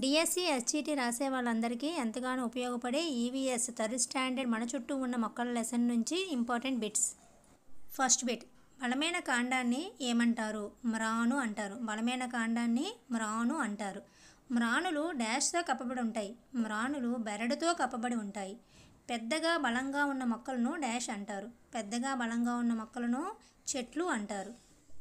DSC SGT e, e రాసే వాళ్ళందరికీ ఎంతగానో ఉపయోగపడే ఈవీఎస్ e థర్డ్ స్టాండర్డ్ మన చుట్టూ ఉన్న మొక్కల లెసన్ నుంచి ఇంపార్టెంట్ బిట్స్ ఫస్ట్ బిట్ బలమైన కాండాన్ని ఏమంటారు మ్రాను అంటారు బలమైన కాండాన్ని మ్రాను అంటారు మ్రాణులు డాష్తో కప్పబడి ఉంటాయి మ్రాణులు బెరడుతో కప్పబడి ఉంటాయి పెద్దగా బలంగా ఉన్న మొక్కలను డాష్ అంటారు పెద్దగా బలంగా ఉన్న మొక్కలను చెట్లు అంటారు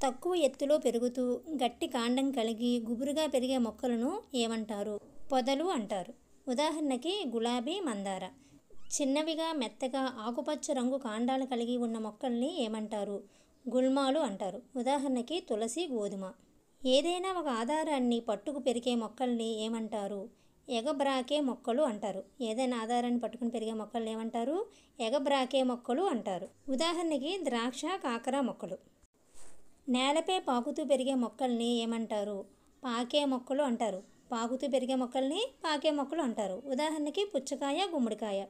తక్కువ ఎత్తులో పెరుగుతూ గట్టి కాండం కలిగి గుబురుగా పెరిగే మొక్కలను ఏమంటారు పొదలు అంటారు ఉదాహరణకి గులాబీ మందార చిన్నవిగా మెత్తగా ఆకుపచ్చ రంగు కాండాలు కలిగి ఉన్న మొక్కల్ని ఏమంటారు గుల్మాలు అంటారు ఉదాహరణకి తులసి గోధుమ ఏదైనా ఒక ఆధారాన్ని పట్టుకు పెరిగే మొక్కల్ని ఏమంటారు ఎగబ్రాకే మొక్కలు అంటారు ఏదైనా ఆధారాన్ని పట్టుకుని పెరిగే మొక్కలు ఏమంటారు ఎగబ్రాకే మొక్కలు అంటారు ఉదాహరణకి ద్రాక్ష కాకర మొక్కలు నేలపై పాకుతూ పెరిగే మొక్కల్ని ఏమంటారు పాకే మొక్కలు అంటారు పాకుతూ పెరిగే మొక్కల్ని పాకే మొక్కలు అంటారు ఉదాహరణకి పుచ్చకాయ గుమ్మడికాయ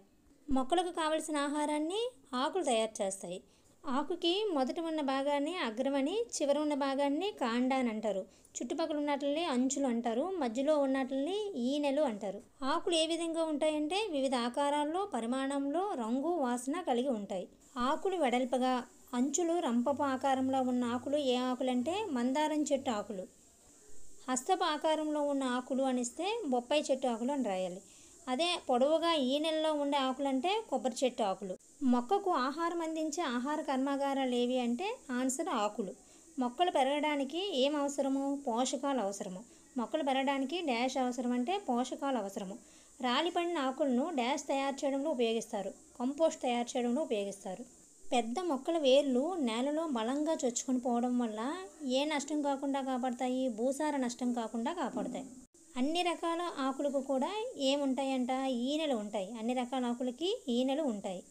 మొక్కలకు కావలసిన ఆహారాన్ని ఆకులు తయారు చేస్తాయి ఆకుకి మొదట ఉన్న భాగాన్ని అగ్రమని చివర ఉన్న భాగాన్ని కాండ అని అంటారు చుట్టుపక్కల ఉన్నట్లని అంచులు అంటారు మధ్యలో ఉన్నట్లని ఈనెలు అంటారు ఆకులు ఏ విధంగా ఉంటాయంటే వివిధ ఆకారాల్లో పరిమాణంలో రంగు వాసన కలిగి ఉంటాయి ఆకులు వెడల్పగా అంచులు రంపపు ఆకారంలో ఉన్న ఆకులు ఏ ఆకులంటే మందారం చెట్టు ఆకులు హస్తపు ఆకారంలో ఉన్న ఆకులు అనిస్తే బొప్పాయి చెట్టు ఆకులు అని రాయాలి అదే పొడవుగా ఈ నెలలో ఉండే ఆకులంటే కొబ్బరి చెట్టు ఆకులు మొక్కకు ఆహారం అందించే ఆహార కర్మాగారాలు ఏవి అంటే ఆన్సర్ ఆకులు మొక్కలు పెరగడానికి ఏం అవసరము పోషకాలు అవసరము మొక్కలు పెరగడానికి డాష్ అవసరం అంటే పోషకాలు అవసరము రాలిపడిన ఆకులను డాష్ తయారు చేయడంలో ఉపయోగిస్తారు కంపోస్ట్ తయారు చేయడంలో ఉపయోగిస్తారు పెద్ద మొక్కల వేర్లు నేలలో బలంగా చొచ్చుకొని పోవడం వల్ల ఏ నష్టం కాకుండా కాపాడతాయి భూసార నష్టం కాకుండా కాపాడతాయి అన్ని రకాల ఆకులకు కూడా ఏముంటాయంట ఈనెలు ఉంటాయి అన్ని రకాల ఆకులకి ఈనెలు ఉంటాయి